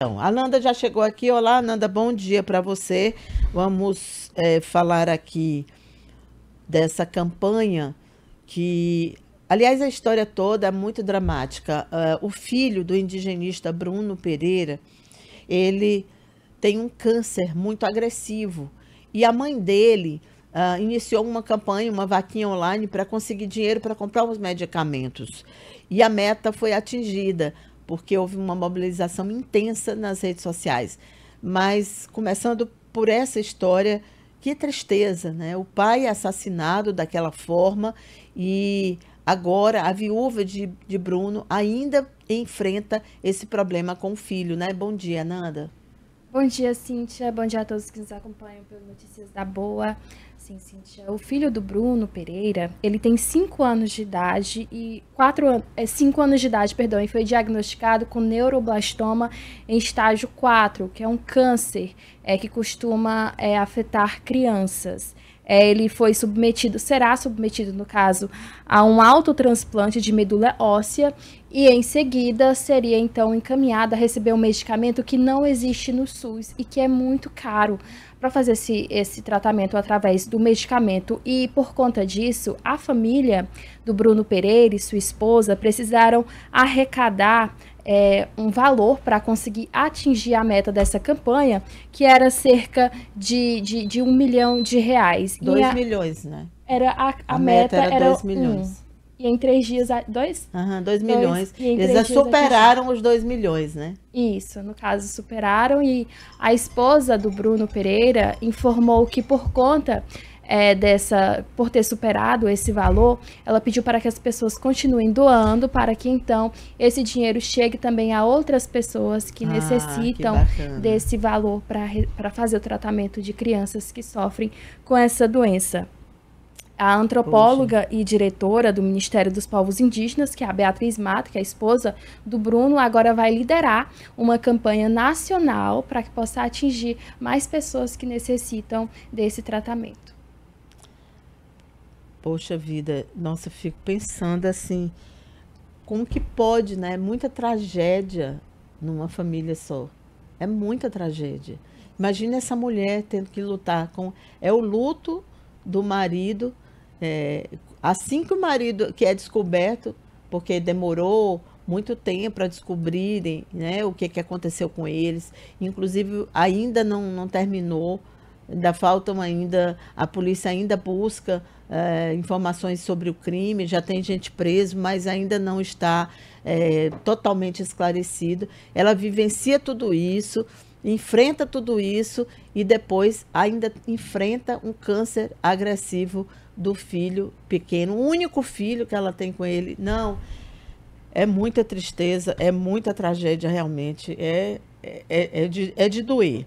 Então, a Nanda já chegou aqui. Olá, Nanda, bom dia para você. Vamos é, falar aqui dessa campanha que, aliás, a história toda é muito dramática. Uh, o filho do indigenista Bruno Pereira, ele tem um câncer muito agressivo e a mãe dele uh, iniciou uma campanha, uma vaquinha online para conseguir dinheiro para comprar os medicamentos. E a meta foi atingida porque houve uma mobilização intensa nas redes sociais. Mas começando por essa história, que tristeza, né? O pai é assassinado daquela forma e agora a viúva de, de Bruno ainda enfrenta esse problema com o filho, né? Bom dia, Nanda. Bom dia, Cíntia. Bom dia a todos que nos acompanham pelo Notícias da Boa. Sim, Cíntia. O filho do Bruno Pereira, ele tem 5 anos de idade e 4 5 é, anos de idade, perdão, e foi diagnosticado com neuroblastoma em estágio 4, que é um câncer é, que costuma é, afetar crianças. É, ele foi submetido, será submetido, no caso, a um autotransplante de medula óssea e em seguida seria então encaminhado a receber um medicamento que não existe no SUS e que é muito caro para fazer esse, esse tratamento através do medicamento. E por conta disso, a família do Bruno Pereira e sua esposa precisaram arrecadar é, um valor para conseguir atingir a meta dessa campanha, que era cerca de, de, de um milhão de reais. Dois a, milhões, né? Era a, a, a meta, meta, era, dois milhões. Um. E em três dias, dois? dois milhões. Dois, Eles já superaram os dois milhões, né? Isso, no caso, superaram. E a esposa do Bruno Pereira informou que, por conta é, dessa, por ter superado esse valor, ela pediu para que as pessoas continuem doando, para que então esse dinheiro chegue também a outras pessoas que ah, necessitam que desse valor para fazer o tratamento de crianças que sofrem com essa doença a antropóloga Poxa. e diretora do Ministério dos Povos Indígenas, que é a Beatriz Mato, que é a esposa do Bruno, agora vai liderar uma campanha nacional para que possa atingir mais pessoas que necessitam desse tratamento. Poxa vida, nossa, eu fico pensando assim, como que pode, né? É muita tragédia numa família só. É muita tragédia. Imagina essa mulher tendo que lutar com. É o luto do marido. É, assim que o marido que é descoberto, porque demorou muito tempo para descobrirem né, o que, que aconteceu com eles. Inclusive, ainda não, não terminou ainda faltam ainda, a polícia ainda busca é, informações sobre o crime, já tem gente preso, mas ainda não está é, totalmente esclarecido. Ela vivencia tudo isso, enfrenta tudo isso e depois ainda enfrenta um câncer agressivo do filho pequeno, o único filho que ela tem com ele. Não, é muita tristeza, é muita tragédia realmente, é, é, é de, é de doer.